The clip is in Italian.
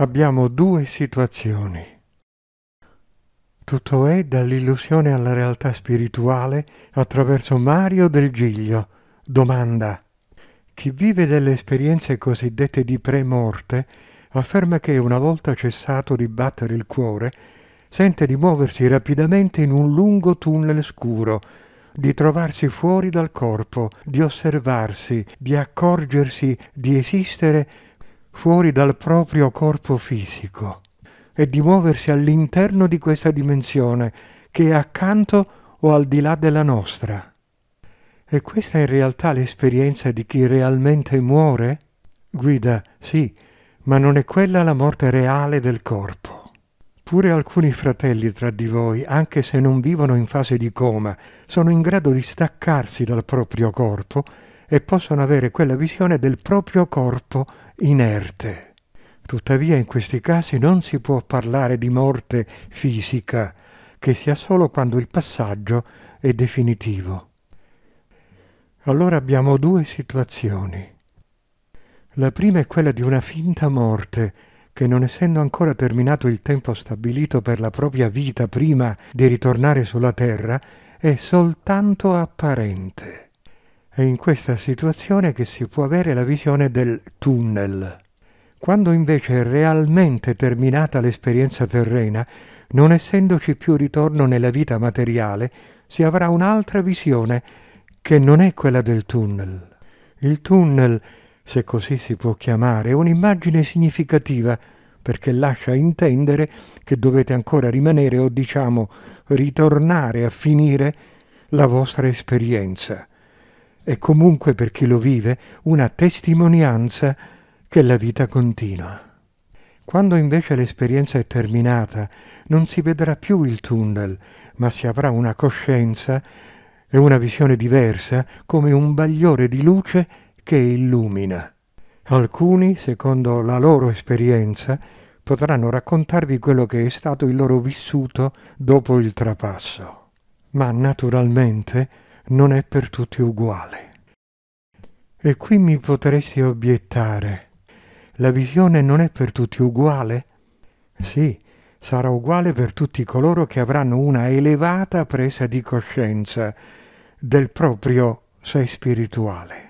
abbiamo due situazioni. Tutto è dall'illusione alla realtà spirituale attraverso Mario del Giglio. Domanda. Chi vive delle esperienze cosiddette di pre-morte afferma che una volta cessato di battere il cuore, sente di muoversi rapidamente in un lungo tunnel scuro, di trovarsi fuori dal corpo, di osservarsi, di accorgersi di esistere fuori dal proprio corpo fisico e di muoversi all'interno di questa dimensione che è accanto o al di là della nostra. E questa è in realtà l'esperienza di chi realmente muore? Guida, sì, ma non è quella la morte reale del corpo. Pure alcuni fratelli tra di voi, anche se non vivono in fase di coma, sono in grado di staccarsi dal proprio corpo e possono avere quella visione del proprio corpo inerte. Tuttavia in questi casi non si può parlare di morte fisica, che sia solo quando il passaggio è definitivo. Allora abbiamo due situazioni. La prima è quella di una finta morte, che non essendo ancora terminato il tempo stabilito per la propria vita prima di ritornare sulla Terra, è soltanto apparente. È in questa situazione che si può avere la visione del tunnel. Quando invece è realmente terminata l'esperienza terrena, non essendoci più ritorno nella vita materiale, si avrà un'altra visione che non è quella del tunnel. Il tunnel, se così si può chiamare, è un'immagine significativa perché lascia intendere che dovete ancora rimanere o diciamo ritornare a finire la vostra esperienza è comunque per chi lo vive una testimonianza che la vita continua. Quando invece l'esperienza è terminata, non si vedrà più il tunnel, ma si avrà una coscienza e una visione diversa come un bagliore di luce che illumina. Alcuni, secondo la loro esperienza, potranno raccontarvi quello che è stato il loro vissuto dopo il trapasso. Ma naturalmente non è per tutti uguale. E qui mi potresti obiettare, la visione non è per tutti uguale? Sì, sarà uguale per tutti coloro che avranno una elevata presa di coscienza del proprio sé spirituale.